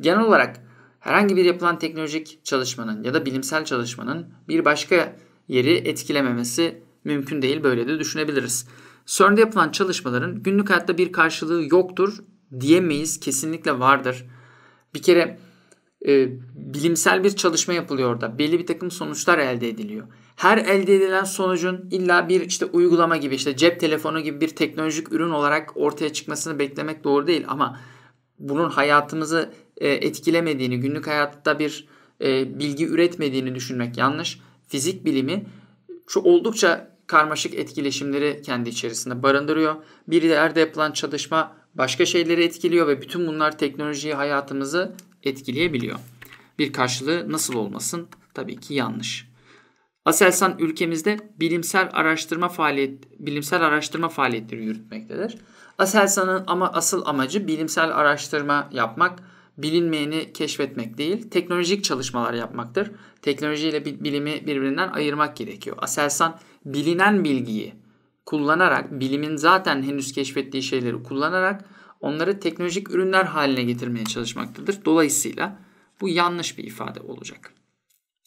Genel olarak herhangi bir yapılan teknolojik çalışmanın ya da bilimsel çalışmanın bir başka yeri etkilememesi mümkün değil böyle de düşünebiliriz. CERN'de yapılan çalışmaların günlük hayatta bir karşılığı yoktur diyemeyiz. Kesinlikle vardır. Bir kere e, bilimsel bir çalışma yapılıyor da belli bir takım sonuçlar elde ediliyor. Her elde edilen sonucun illa bir işte uygulama gibi işte cep telefonu gibi bir teknolojik ürün olarak ortaya çıkmasını beklemek doğru değil ama bunun hayatımızı e, etkilemediğini, günlük hayatta bir e, bilgi üretmediğini düşünmek yanlış. Fizik bilimi şu oldukça karmaşık etkileşimleri kendi içerisinde barındırıyor. Bir yerde yapılan çalışma başka şeyleri etkiliyor ve bütün bunlar teknolojiyi hayatımızı etkileyebiliyor. Bir karşılığı nasıl olmasın? Tabii ki yanlış. Aselsan ülkemizde bilimsel araştırma faaliyet bilimsel araştırma faaliyetleri yürütmektedir. Aselsan'ın ama asıl amacı bilimsel araştırma yapmak, bilinmeyeni keşfetmek değil, teknolojik çalışmalar yapmaktır. Teknolojiyle bilimi birbirinden ayırmak gerekiyor. Aselsan bilinen bilgiyi kullanarak, bilimin zaten henüz keşfettiği şeyleri kullanarak onları teknolojik ürünler haline getirmeye çalışmaktadır. Dolayısıyla bu yanlış bir ifade olacak.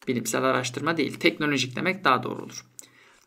Bilimsel araştırma değil, teknolojik demek daha doğru olur.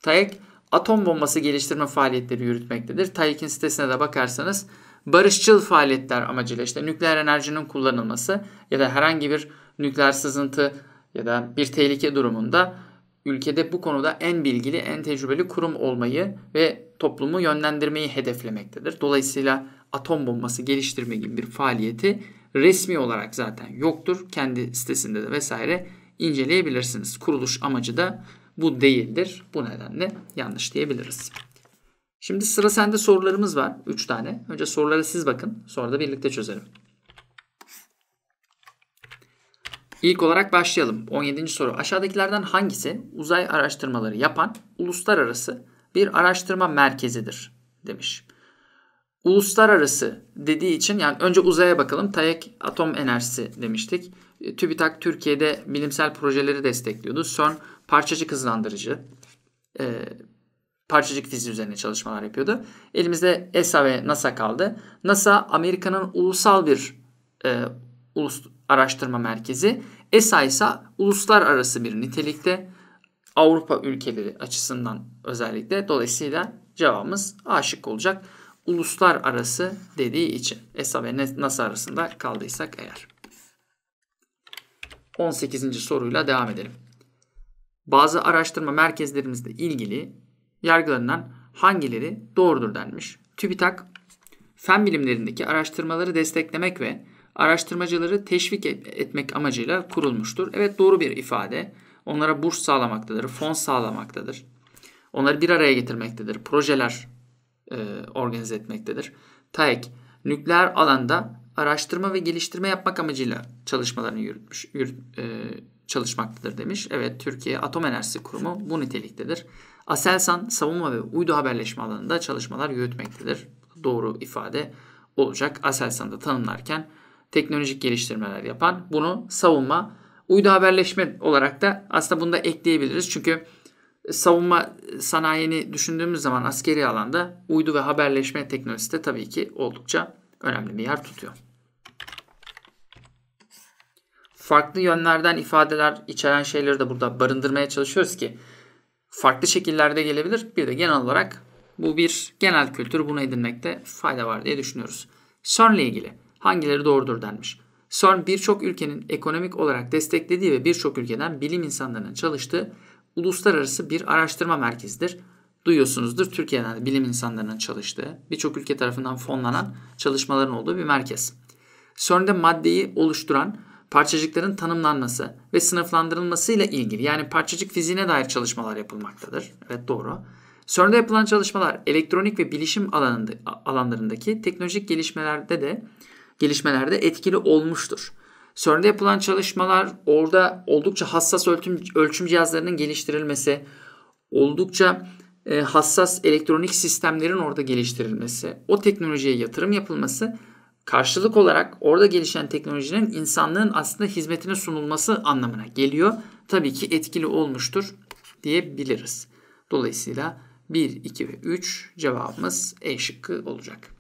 TAEK atom bombası geliştirme faaliyetleri yürütmektedir. TAEK'in sitesine de bakarsanız barışçıl faaliyetler amacıyla işte nükleer enerjinin kullanılması ya da herhangi bir nükleer sızıntı ya da bir tehlike durumunda ülkede bu konuda en bilgili, en tecrübeli kurum olmayı ve toplumu yönlendirmeyi hedeflemektedir. Dolayısıyla atom bombası geliştirme gibi bir faaliyeti resmi olarak zaten yoktur. Kendi sitesinde de vesaire inceleyebilirsiniz. Kuruluş amacı da bu değildir. Bu nedenle yanlış diyebiliriz. Şimdi sıra sende sorularımız var. 3 tane. Önce sorulara siz bakın. Sonra da birlikte çözelim. İlk olarak başlayalım. 17. soru. Aşağıdakilerden hangisi uzay araştırmaları yapan uluslararası bir araştırma merkezidir demiş. Uluslararası dediği için yani önce uzaya bakalım. Tayek atom enerjisi demiştik. E, TÜBİTAK Türkiye'de bilimsel projeleri destekliyordu. CERN parçacık hızlandırıcı, e, parçacık fiziği üzerine çalışmalar yapıyordu. Elimizde ESA ve NASA kaldı. NASA Amerika'nın ulusal bir e, ulus, Araştırma Merkezi. ESA ise uluslararası bir nitelikte Avrupa ülkeleri açısından özellikle. Dolayısıyla cevabımız aşık olacak. Uluslararası dediği için. ESA ve NASA arasında kaldıysak eğer. 18. soruyla devam edelim. Bazı araştırma merkezlerimizle ilgili yargılarından hangileri doğrudur denmiş. TÜBİTAK fen bilimlerindeki araştırmaları desteklemek ve araştırmacıları teşvik etmek amacıyla kurulmuştur. Evet doğru bir ifade. Onlara burs sağlamaktadır, fon sağlamaktadır. Onları bir araya getirmektedir. Projeler e, organize etmektedir. TAEK nükleer alanda araştırma ve geliştirme yapmak amacıyla çalışmalarını yürütmüş, yürüt, e, çalışmaktadır demiş. Evet Türkiye Atom Enerjisi Kurumu bu niteliktedir. Aselsan savunma ve uydu haberleşme alanında çalışmalar yürütmektedir. Doğru ifade olacak. Aselsan'da tanımlarken teknolojik geliştirmeler yapan bunu savunma uydu haberleşme olarak da aslında bunu da ekleyebiliriz. Çünkü savunma sanayini düşündüğümüz zaman askeri alanda uydu ve haberleşme teknolojisi de tabii ki oldukça önemli bir yer tutuyor. Farklı yönlerden ifadeler içeren şeyleri de burada barındırmaya çalışıyoruz ki farklı şekillerde gelebilir. Bir de genel olarak bu bir genel kültür bunu edinmekte fayda var diye düşünüyoruz. CERN'le ilgili hangileri doğrudur denmiş. CERN birçok ülkenin ekonomik olarak desteklediği ve birçok ülkeden bilim insanlarının çalıştığı uluslararası bir araştırma merkezidir. Duyuyorsunuzdur Türkiye'den de bilim insanlarının çalıştığı, birçok ülke tarafından fonlanan çalışmaların olduğu bir merkez. CERN'de maddeyi oluşturan parçacıkların tanımlanması ve sınıflandırılmasıyla ilgili yani parçacık fiziğine dair çalışmalar yapılmaktadır. Evet doğru. CERN'de yapılan çalışmalar elektronik ve bilişim alanında, alanlarındaki teknolojik gelişmelerde de gelişmelerde etkili olmuştur. CERN'de yapılan çalışmalar orada oldukça hassas ölçüm, ölçüm cihazlarının geliştirilmesi, oldukça e, hassas elektronik sistemlerin orada geliştirilmesi, o teknolojiye yatırım yapılması karşılık olarak orada gelişen teknolojinin insanlığın aslında hizmetine sunulması anlamına geliyor. Tabii ki etkili olmuştur diyebiliriz. Dolayısıyla 1, 2 ve 3 cevabımız E şıkkı olacak.